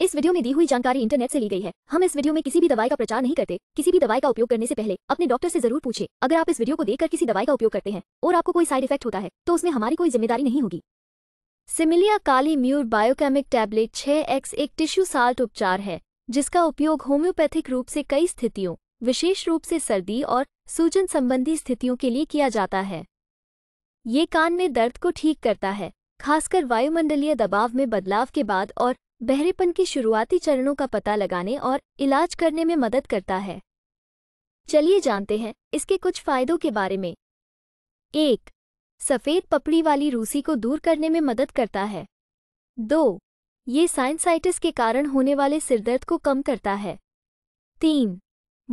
इस वीडियो में दी हुई जानकारी इंटरनेट से ली गई है हम इस वीडियो में किसी भी दवाई का प्रचार नहीं करते किसी भी दवाई का उपयोग करने से पहले अपने डॉक्टर से जरूर पूछे अगर आप इस वीडियो को देखकर किसी दवाई का उपयोग करते हैं और आपको कोई साइड इफेक्ट होता है तो उसमें हमारी कोई जिम्मेदारी नहीं होगी सिमिलिया काली म्यूर बायोकेमिक टैबलेट छह एक्स एक टिश्यू साल्ट उपचार है जिसका उपयोग होम्योपैथिक रूप से कई स्थितियों विशेष रूप से सर्दी और सूजन संबंधी स्थितियों के लिए किया जाता है ये कान में दर्द को ठीक करता है खासकर वायुमंडलीय दबाव में बदलाव के बाद और बहरेपन के शुरुआती चरणों का पता लगाने और इलाज करने में मदद करता है चलिए जानते हैं इसके कुछ फायदों के बारे में एक सफ़ेद पपड़ी वाली रूसी को दूर करने में मदद करता है दो ये साइंसाइटिस के कारण होने वाले सिरदर्द को कम करता है तीन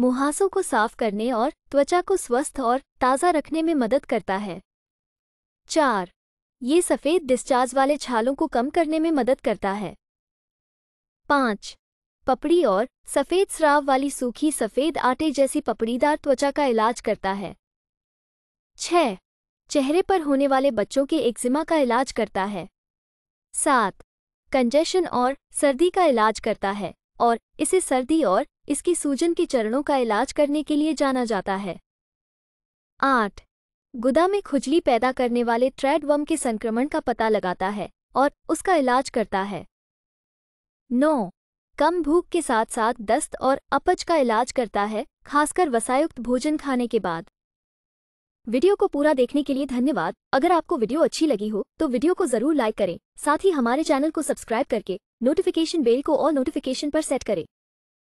मुहासों को साफ करने और त्वचा को स्वस्थ और ताज़ा रखने में मदद करता है चार ये सफ़ेद डिस्चार्ज वाले छालों को कम करने में मदद करता है पाँच पपड़ी और सफ़ेद स्राव वाली सूखी सफ़ेद आटे जैसी पपड़ीदार त्वचा का इलाज करता है छह चेहरे पर होने वाले बच्चों के एक्जिमा का इलाज करता है सात कंजेशन और सर्दी का इलाज करता है और इसे सर्दी और इसकी सूजन के चरणों का इलाज करने के लिए जाना जाता है आठ गुदा में खुजली पैदा करने वाले ट्रेडवम के संक्रमण का पता लगाता है और उसका इलाज करता है नौ कम भूख के साथ साथ दस्त और अपच का इलाज करता है खासकर वसायुक्त भोजन खाने के बाद वीडियो को पूरा देखने के लिए धन्यवाद अगर आपको वीडियो अच्छी लगी हो तो वीडियो को जरूर लाइक करें साथ ही हमारे चैनल को सब्सक्राइब करके नोटिफिकेशन बेल को और नोटिफिकेशन पर सेट करें